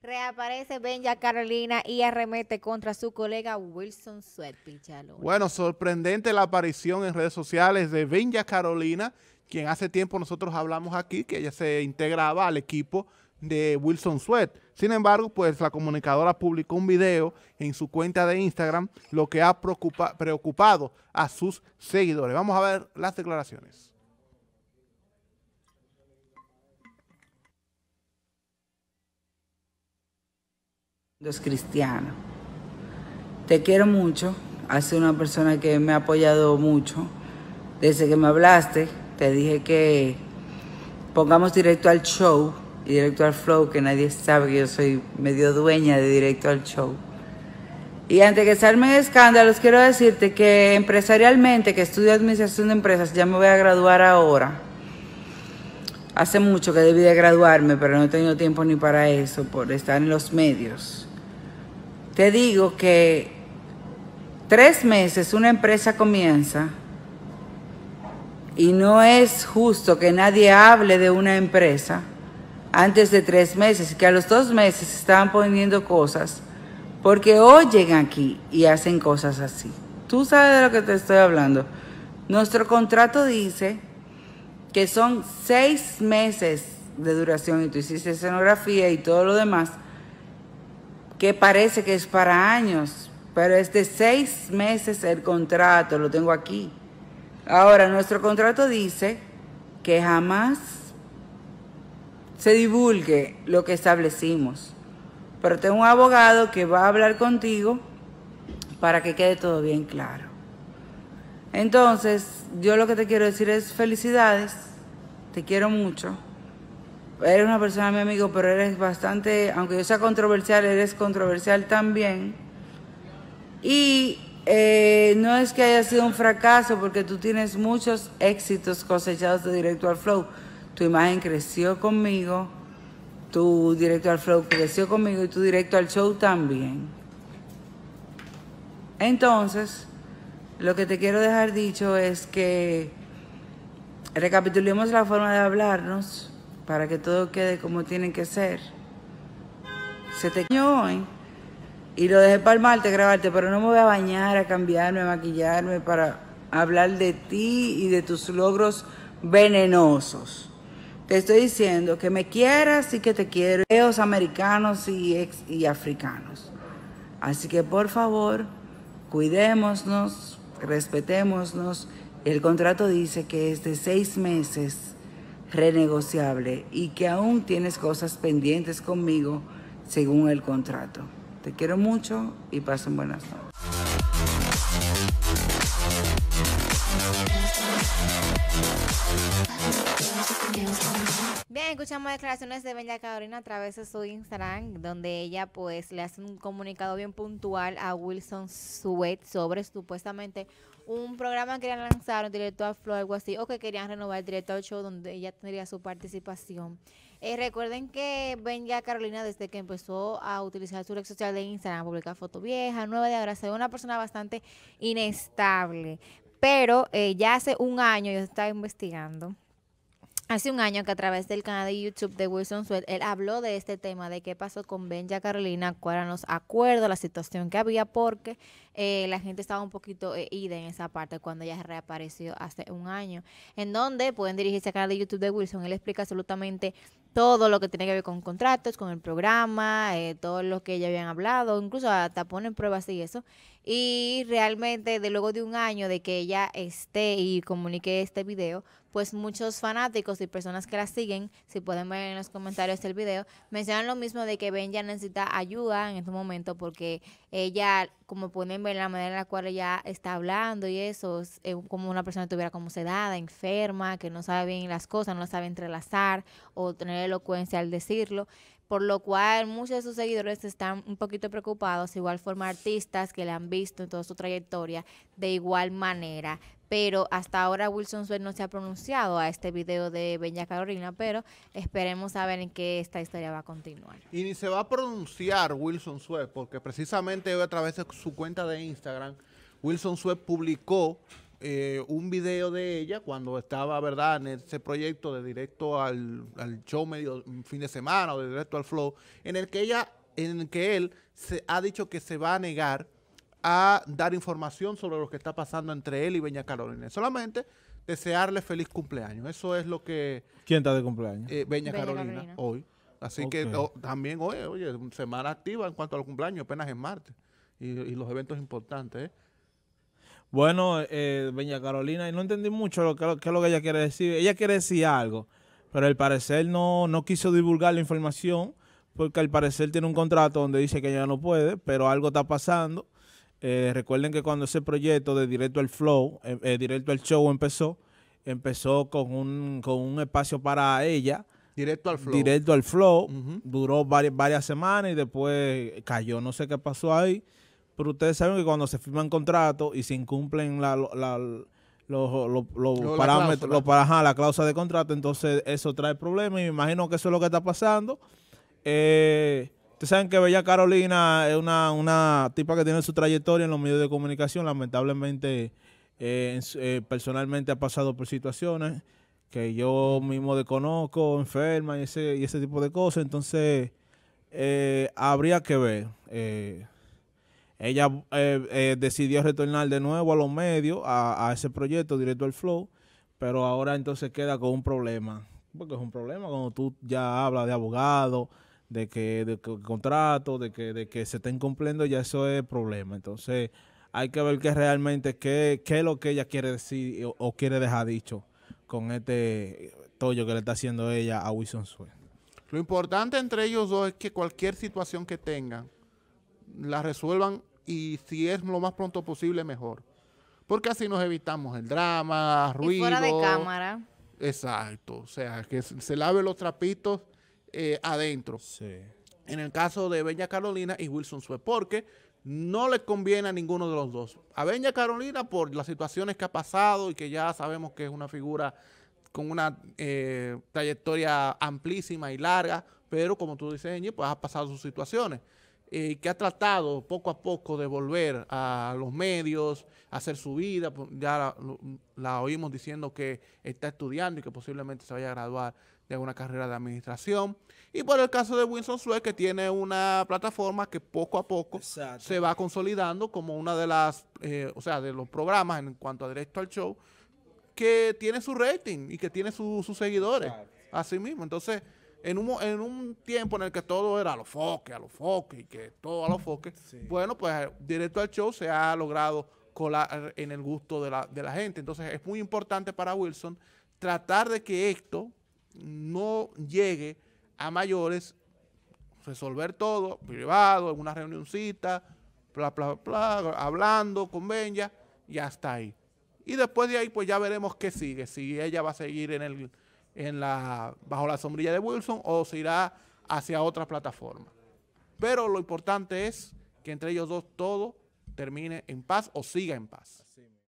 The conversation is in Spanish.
Reaparece Benja Carolina y arremete contra su colega Wilson Sweat, pinchalo. Bueno, sorprendente la aparición en redes sociales de Benja Carolina, quien hace tiempo nosotros hablamos aquí que ella se integraba al equipo de Wilson Sweat. Sin embargo, pues la comunicadora publicó un video en su cuenta de Instagram, lo que ha preocupado a sus seguidores. Vamos a ver las declaraciones. Los cristianos, Te quiero mucho. Has sido una persona que me ha apoyado mucho. Desde que me hablaste, te dije que pongamos directo al show y directo al flow, que nadie sabe que yo soy medio dueña de directo al show. Y antes que de escándalos, quiero decirte que empresarialmente, que estudio administración de empresas, ya me voy a graduar ahora. Hace mucho que debí de graduarme, pero no he tenido tiempo ni para eso, por estar en los medios te digo que tres meses una empresa comienza y no es justo que nadie hable de una empresa antes de tres meses, que a los dos meses estaban poniendo cosas, porque hoy llegan aquí y hacen cosas así. Tú sabes de lo que te estoy hablando. Nuestro contrato dice que son seis meses de duración y tú hiciste escenografía y todo lo demás que parece que es para años, pero es de seis meses el contrato, lo tengo aquí. Ahora, nuestro contrato dice que jamás se divulgue lo que establecimos, pero tengo un abogado que va a hablar contigo para que quede todo bien claro. Entonces, yo lo que te quiero decir es felicidades, te quiero mucho eres una persona, mi amigo, pero eres bastante, aunque yo sea controversial, eres controversial también. Y eh, no es que haya sido un fracaso, porque tú tienes muchos éxitos cosechados de Directo al Flow. Tu imagen creció conmigo, tu Directo al Flow creció conmigo y tu Directo al Show también. Entonces, lo que te quiero dejar dicho es que recapitulemos la forma de hablarnos para que todo quede como tiene que ser. Se te cayó hoy y lo dejé para el grabarte, pero no me voy a bañar, a cambiarme, a maquillarme para hablar de ti y de tus logros venenosos. Te estoy diciendo que me quieras y que te quiero, eos americanos y, ex, y africanos. Así que por favor, cuidémonos, respetémonos. El contrato dice que es de seis meses renegociable y que aún tienes cosas pendientes conmigo según el contrato. Te quiero mucho y pasen buenas noches. Bien, escuchamos declaraciones de Benja Carolina a través de su Instagram, donde ella pues le hace un comunicado bien puntual a Wilson Suet sobre supuestamente un programa que querían lanzar, un directo a o algo así, o que querían renovar el directo al show donde ella tendría su participación. Eh, recuerden que Benja Carolina, desde que empezó a utilizar su red social de Instagram, publica fotos viejas, nueva de ahora, se ve una persona bastante inestable. Pero eh, ya hace un año yo estaba investigando Hace un año que a través del canal de YouTube de Wilson Suel, él habló de este tema, de qué pasó con Benja Carolina, cuáles eran los acuerdos, la situación que había, porque eh, la gente estaba un poquito eh, ida en esa parte cuando ella reapareció hace un año, en donde pueden dirigirse al canal de YouTube de Wilson, él explica absolutamente todo lo que tiene que ver con contratos, con el programa, eh, todo lo que ya habían hablado, incluso hasta ponen pruebas y eso. Y realmente, de luego de un año de que ella esté y comunique este video, pues muchos fanáticos y personas que la siguen, si pueden ver en los comentarios del video, mencionan lo mismo de que ya necesita ayuda en este momento porque ella, como pueden ver, la manera en la cual ella está hablando y eso, es eh, como una persona que estuviera como sedada, enferma, que no sabe bien las cosas, no sabe entrelazar o tener elocuencia al decirlo, por lo cual muchos de sus seguidores están un poquito preocupados, igual forma artistas que la han visto en toda su trayectoria de igual manera. Pero hasta ahora Wilson Suez no se ha pronunciado a este video de Bella Carolina, pero esperemos saber en qué esta historia va a continuar. Y ni se va a pronunciar Wilson Suez, porque precisamente hoy a través de su cuenta de Instagram, Wilson Sweat publicó eh, un video de ella cuando estaba, ¿verdad?, en ese proyecto de directo al, show medio fin de semana o de directo al flow, en el que ella, en el que él se ha dicho que se va a negar a dar información sobre lo que está pasando entre él y Beña Carolina. Solamente desearle feliz cumpleaños. Eso es lo que... ¿Quién está de cumpleaños? Eh, Beña, Carolina, hoy. Así que también, oye, oye, semana activa en cuanto al cumpleaños, apenas es martes. Y, los eventos importantes. ¿eh? Bueno, eh, Carolina Carolina, no entendí mucho lo que, que es lo que ella quiere decir. Ella quiere decir algo, pero al parecer no, quiso divulgar la información porque al parecer tiene un contrato donde dice que ella no puede, pero algo está pasando. Eh, recuerden que cuando ese proyecto de Directo al Flow, eh, Directo al Show empezó, empezó con un, con un espacio para ella Directo al flow. Directo al flow. Duró varias, varias semanas y después cayó. No sé qué pasó ahí. Pero ustedes saben que cuando se firman contratos y se incumplen la, la, los, los, parámetros, la cláusula de contrato, entonces eso trae problemas y me imagino que eso es lo que está pasando. Eh, ustedes saben que Bella Carolina es una, tipa que tiene su trayectoria en los medios de comunicación. Lamentablemente, eh, eh, personalmente ha pasado por situaciones que yo mismo desconozco, enferma y ese, y ese tipo de cosas. Entonces, eh, habría que ver. Eh, ella eh, decidió retornar de nuevo a los medios, a, a, ese proyecto directo al Flow, pero ahora entonces queda con un problema. Porque es un problema cuando tú ya hablas de abogado, de que, de contrato, de que, de que se estén cumpliendo, ya eso es problema. Entonces, hay que ver qué realmente qué, qué es lo que ella quiere decir o quiere dejar dicho con este tollo que le está haciendo ella a Wilson Suez. Lo importante entre ellos dos es que cualquier situación que tengan, la resuelvan y si es lo más pronto posible, mejor. Porque así nos evitamos el drama, ruido. Y fuera de cámara. Exacto. O sea, que se lave los trapitos eh, adentro. Sí. En el caso de Bella Carolina y Wilson Sue. Porque no le conviene a ninguno de los dos. A Benja Carolina por las situaciones que ha pasado y que ya sabemos que es una figura con una eh, trayectoria amplísima y larga, pero como tú dices, pues ha pasado sus situaciones. Eh, que ha tratado poco a poco de volver a los medios, hacer su vida. Pues, ya la, oímos diciendo que está estudiando y que posiblemente se vaya a graduar de una carrera de administración. Y por el caso de Wilson Suez, que tiene una plataforma que poco a poco se va consolidando como una de las, eh, o sea, de los programas en cuanto a Directo al Show, que tiene su rating y que tiene sus seguidores. Así mismo. Entonces en un, en un tiempo en el que todo era a los foques, a los foques, y que todo a los foques, bueno, pues eh, directo al show se ha logrado colar en el gusto de la, gente. Entonces es muy importante para Wilson tratar de que esto no llegue a mayores, resolver todo, privado, en una reunióncita, bla, bla, bla, hablando con Benja, y hasta ahí. Y después de ahí, pues ya veremos qué sigue, si ella va a seguir en el la, bajo la sombrilla de Wilson o se irá hacia otra plataforma. Pero lo importante es que entre ellos dos todo termine en paz o siga en paz.